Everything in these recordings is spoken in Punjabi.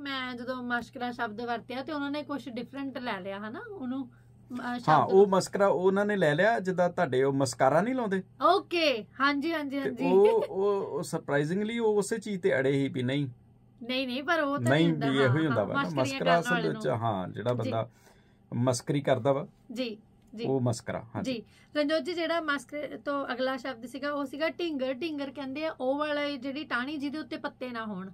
ਮੈਂ ਜਦੋਂ ਮਸ਼ਕਰਾ ਸ਼ਬਦ ਵਰਤਿਆ ਤੇ ਉਹਨਾਂ ਨੇ ਕੁਝ ਡਿਫਰੈਂਟ ਲੈ ਲਿਆ ਹਨਾ ਉਹਨੂੰ ਹਾਂ ਉਹ ਮਸਕਰਾ ਉਹਨਾਂ ਨੇ ਲੈ ਲਿਆ ਜਿੱਦਾਂ ਤੁਹਾਡੇ ਉਹ ਮਸਕਾਰਾ ਨਹੀਂ ਲਾਉਂਦੇ ਓਕੇ ਹਾਂਜੀ ਹਾਂਜੀ ਹਾਂਜੀ ਉਹ ਉਹ ਸਰਪ੍ਰਾਈਜ਼ਿੰਗਲੀ ਉਹ ਉਸੇ ਚੀਜ਼ ਤੇ ਅੜੇ ਹੀ ਵੀ ਨਹੀਂ ਨਹੀਂ ਨਹੀਂ ਪਰ ਉਹ ਤਾਂ ਨਹੀਂ ਨਹੀਂ ਇਹੋ ਹੀ ਹੁੰਦਾ ਵਾ ਮਸਕਰਾ ਅਸਲ ਵਿੱਚ ਹਾਂ ਜਿਹੜਾ ਬੰਦਾ ਮਸਕਰੀ ਕਰਦਾ ਵਾ ਜੀ ਉਹ ਮਸਕਰਾ ਹਾਂਜੀ ਜੀ ਰਣਜੋਤ ਜੀ ਜਿਹੜਾ ਮਸਕਰ ਤੋਂ ਅਗਲਾ ਸ਼ਬਦ ਸੀਗਾ ਉਹ ਸੀਗਾ ਢਿੰਗਰ ਢਿੰਗਰ ਕਹਿੰਦੇ ਆ ਉਹ ਵਾਲਾ ਜਿਹੜੀ ਟਾਣੀ ਜਿਹਦੇ ਉੱਤੇ ਪੱਤੇ ਨਾ ਹੋਣ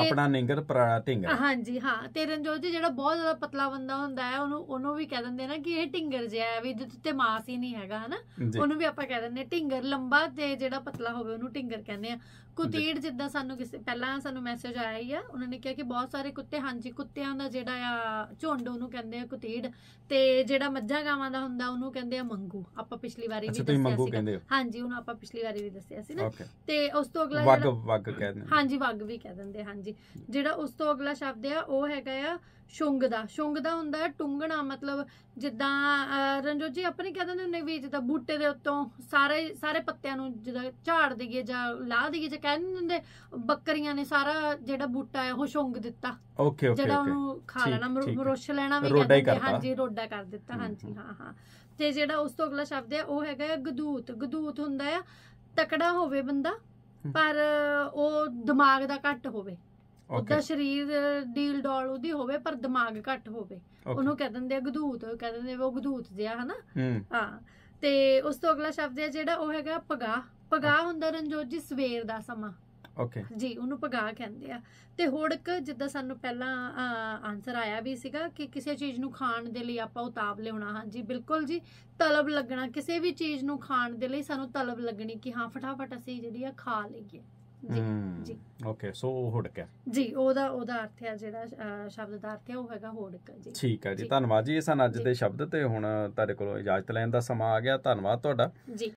ਆਪਣਾ ਨਿੰਗਰ ਪਰਾਲਾ ਢਿੰਗਰ ਹਾਂਜੀ ਹਾਂ ਤੇ ਰਣਜੋਤ ਜੀ ਜਿਹੜਾ ਬਹੁਤ ਜ਼ਿਆਦਾ ਪਤਲਾ ਬੰਦਾ ਹੁੰਦਾ ਹੈ ਉਹਨੂੰ ਉਹਨੂੰ ਵੀ ਕਹਿ ਦਿੰਦੇ ਨਾ ਕਿ ਇਹ ਢਿੰਗਰ ਜਿਹਾ ਹੈ ਵੀ ਜਿਹਦੇ ਉੱਤੇ ਮਾਸ ਹੀ ਨਹੀਂ ਹੈਗਾ ਹਨਾ ਉਹਨੂੰ ਵੀ ਆਪਾਂ ਕਹਿ ਦਿੰਦੇ ਢਿੰਗਰ ਲੰਬਾ ਤੇ ਜਿਹੜਾ ਪਤਲਾ ਹੋਵੇ ਉਹਨੂੰ ਢਿੰਗਰ ਕਹਿੰਦੇ ਆ ਕੁਤੀੜ ਜਿੱਦਾਂ ਸਾਨੂੰ ਕਿਸੇ ਪਹਿਲਾਂ ਸਾਨੂੰ ਮੈਸੇਜ ਆਇਆ ਹੀ ਆ ਉਹਨਾਂ ਨੇ ਕਿਹਾ ਕਿ ਬਹੁਤ ਸਾਰੇ ਕੁੱਤੇ ਹਾਂਜੀ ਕੁੱਤਿਆਂ ਦਾ ਜਿਹੜਾ ਆ ਝੁੰਡ ਉਹਨੂੰ ਕਹਿੰਦੇ ਆ ਕੁਤੀੜ ਤੇ ਜਿਹੜਾ ਮੱਝਾਂ ਗਾਵਾਂ ਦਾ ਹੁੰਦਾ ਉਹਨੂੰ ਕਹਿੰਦੇ ਆ ਮੰਗੂ ਆਪਾਂ ਪਿਛਲੀ ਵਾਰੀ ਵੀ ਦੱਸਿਆ ਸੀ ਹਾਂਜੀ ਉਹਨੂੰ ਆਪਾਂ ਪਿਛਲੀ ਵਾਰੀ ਵੀ ਦੱਸਿਆ ਸੀ ਨਾ ਤੇ ਉਸ ਤੋਂ ਅਗਲਾ ਵਗ ਵਗ ਕਹਿੰਦੇ ਹਾਂਜੀ ਵਗ ਵੀ ਕਹਿ ਦਿੰਦੇ ਹਾਂਜੀ ਜਿਹੜਾ ਉਸ ਤੋਂ ਅਗਲਾ ਸ਼ਬਦ ਆ ਉਹ ਹੈਗਾ ਆ ਸ਼ੁੰਗਦਾ ਸ਼ੁੰਗਦਾ ਹੁੰਦਾ ਹੈ ਹੁੰਦਾ ਟੁੰਗਣਾ ਮਤਲਬ ਜਿੱਦਾਂ ਰੰਜੋ ਜੀ ਆਪਣੇ ਕਹਿੰਦੇ ਦਿੰਦੇ ਵੀ ਜਿੱਦਾਂ ਬੂਟੇ ਦੇ ਉੱਤੋਂ ਸਾਰੇ ਸਾਰੇ ਪੱਤਿਆਂ ਨੂੰ ਜਿੱਦਾਂ ਝਾੜ ਦਈਏ ਜਾਂ ਲਾਹ ਦਈਏ ਜਾਂ ਕਹਿੰਦੇ ਦਿੰਦੇ ਬੱਕਰੀਆਂ ਨੇ ਸਾਰਾ ਜਿਹੜਾ ਬੂਟਾ ਹੈ ਉਹ ਸ਼ੁੰਗ ਦਿੱਤਾ ਓਕੇ ਓਕੇ ਜਿਹੜਾ ਉਹਨੂੰ ਖਾ ਲੈਣਾ ਮਰੋਸ਼ ਲੈਣਾ ਵੀ ਕਹਿੰਦੇ ਹਾਂਜੀ ਰੋਡਾ ਕਰ ਦਿੱਤਾ ਹਾਂਜੀ ਹਾਂ ਹਾਂ ਤੇ ਜਿਹੜਾ ਉਸ ਤੋਂ ਅਗਲਾ ਸ਼ਬਦ ਹੈ ਉਹ ਹੈਗਾ ਗਦੂਤ ਗਦੂਤ ਹੁੰਦਾ ਹੈ ਤਕੜਾ ਹੋਵੇ ਬੰਦਾ ਪਰ ਉਹ ਦਿਮਾਗ ਦਾ ਘੱਟ ਹੋਵੇ ਉਹਦਾ ਸਰੀਰ ਡੀਲ ਡੋਲ ਉਹਦੀ ਹੋਵੇ ਪਰ ਦਿਮਾਗ ਘੱਟ ਹੋਵੇ ਉਹਨੂੰ ਕਹਿ ਦਿੰਦੇ ਆ ਗਧੂਤ ਕਹਿ ਦਿੰਦੇ ਉਹ ਗਧੂਤ ਜਿਹਾ ਹਨਾ ਹਾਂ ਤੇ ਉਸ ਤੋਂ ਅਗਲਾ ਸ਼ਬਦ ਹੈ ਜਿਹੜਾ ਉਹ ਹੈਗਾ ਪਗਾ ਪਗਾ ਹੁੰਦਾ ਰਣਜੋਤ ਜੀ ਸਵੇਰ ਦਾ ਸਮਾਂ ਓਕੇ ਜੀ ਉਹਨੂੰ ਪਗਾ ਕਹਿੰਦੇ ਆ ਤੇ ਹੋੜਕ ਜਿੱਦਾਂ ਸਾਨੂੰ ਪਹਿਲਾਂ ਆਨਸਰ ਆਇਆ ਵੀ ਸੀਗਾ ਕਿ ਕਿਸੇ ਚੀਜ਼ ਨੂੰ ਖਾਣ ਦੇ ਲਈ ਆਪਾਂ ਉਤਾਵ ਹਾਂ ਹਾਂਜੀ ਬਿਲਕੁਲ ਜੀ ਤਲਬ ਲੱਗਣਾ ਕਿਸੇ ਵੀ ਚੀਜ਼ ਨੂੰ ਖਾਣ ਦੇ ਲਈ ਸਾਨੂੰ ਤਲਬ ਲੱਗਣੀ ਕਿ ਹਾਂ ਫਟਾਫਟ ਅਸੀਂ ਜਿਹੜੀ ਆ ਖਾ ਲਈਏ ਜੀ ਜੀ ਓਕੇ ਸੋ ਹੁੜਕ ਹੈ ਜੀ ਉਹਦਾ ਉਹਦਾ ਅਰਥ ਹੈ ਜਿਹੜਾ ਸ਼ਬਦ ਦਾ ਅਰਥ ਹੈ ਉਹ ਹੈਗਾ ਹੁੜਕ ਜੀ ਠੀਕ ਹੈ ਜੀ ਧੰਨਵਾਦ ਜੀ ਇਹ ਸਨ ਅੱਜ ਦੇ ਸ਼ਬਦ ਤੇ ਹੁਣ ਤੁਹਾਡੇ ਕੋਲੋਂ ਇਜਾਜ਼ਤ ਲੈਣ ਦਾ ਸਮਾਂ ਆ ਗਿਆ ਧੰਨਵਾਦ ਤੁਹਾਡਾ ਜੀ